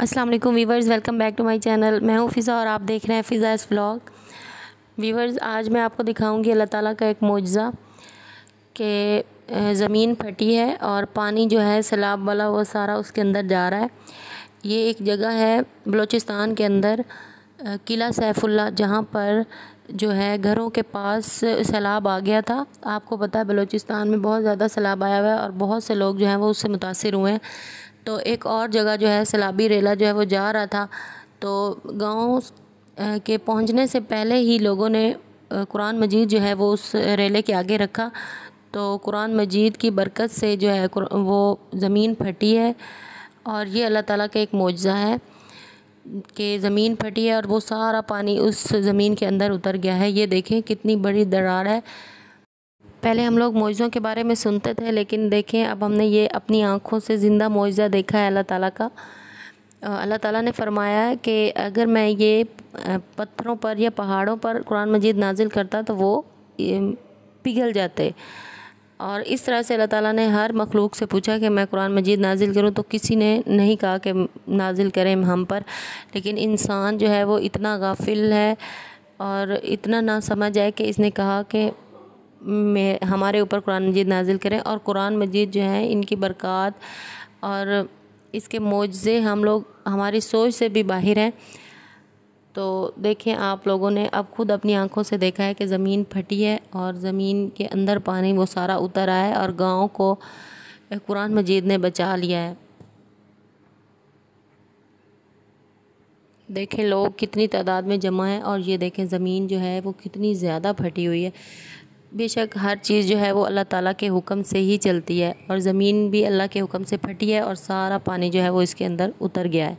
Aslam viewers welcome back to my channel मैं हूँ फ़िज़ा और आप देख रहे हैं फ़िज़ा इस व्लॉग वीवर्स आज मैं आपको दिखाऊंगी अल्लाह ताला का एक मुआजा कि ज़मीन फटी है और पानी जो है सैलाब वाला वो सारा उसके अंदर जा रहा है ये एक जगह है बलूचिस्तान के अंदर किला सैफुल्ला जहाँ पर जो है घरों के पास सैलाब आ गया था आपको पता है बलूचिस्तान में बहुत ज़्यादा सैलाब आया हुआ है और बहुत से लोग जो हैं वो उससे मुतासर हुए हैं तो एक और जगह जो है सलाबी रेला जो है वो जा रहा था तो गांव के पहुंचने से पहले ही लोगों ने कुरान मजीद जो है वो उस रेले के आगे रखा तो कुरान मजीद की बरकत से जो है वो ज़मीन फटी है और ये अल्लाह ताला का एक मुआवजा है कि ज़मीन फटी है और वो सारा पानी उस ज़मीन के अंदर उतर गया है ये देखें कितनी बड़ी दरार है पहले हम लोग मौज़ों के बारे में सुनते थे लेकिन देखें अब हमने ये अपनी आँखों से ज़िंदा मौज़ा देखा है अल्लाह ताला का अल्लाह ताला ने फरमाया है कि अगर मैं ये पत्थरों पर या पहाड़ों पर कुरान मजीद नाजिल करता तो वो पिघल जाते और इस तरह से अल्लाह ताला ने हर मखलूक से पूछा कि मैं कुरान मजीद नाजिल करूं तो किसी ने नहीं कहा कि नाजिल करें हम पर लेकिन इंसान जो है वो इतना गाफिल है और इतना ना समझ आए कि इसने कहा कि में हमारे ऊपर कुरान मजीद नाजिल करें और कुरान मजीद जो है इनकी बरक़ात और इसके मोजे हम लोग हमारी सोच से भी बाहर हैं तो देखें आप लोगों ने अब खुद अपनी आंखों से देखा है कि ज़मीन फटी है और ज़मीन के अंदर पानी वो सारा उतर आया है और गाँव को कुरान मजीद ने बचा लिया है देखें लोग कितनी तादाद में जमा है और ये देखें ज़मीन जो है वो कितनी ज़्यादा फटी हुई है बेशक हर चीज़ जो है वो अल्लाह ताला के हुक्म से ही चलती है और ज़मीन भी अल्लाह के हुक्म से फटी है और सारा पानी जो है वो इसके अंदर उतर गया है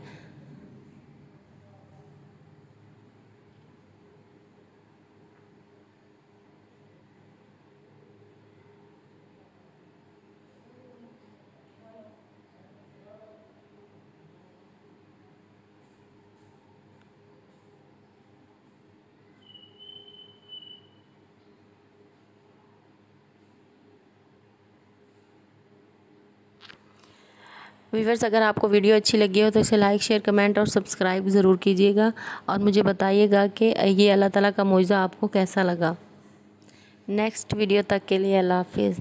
व्यूवर्स अगर आपको वीडियो अच्छी लगी हो तो इसे लाइक शेयर कमेंट और सब्सक्राइब ज़रूर कीजिएगा और मुझे बताइएगा कि ये अल्लाह ताला का मुआवजा आपको कैसा लगा नेक्स्ट वीडियो तक के लिए अल्लाह हाफिज़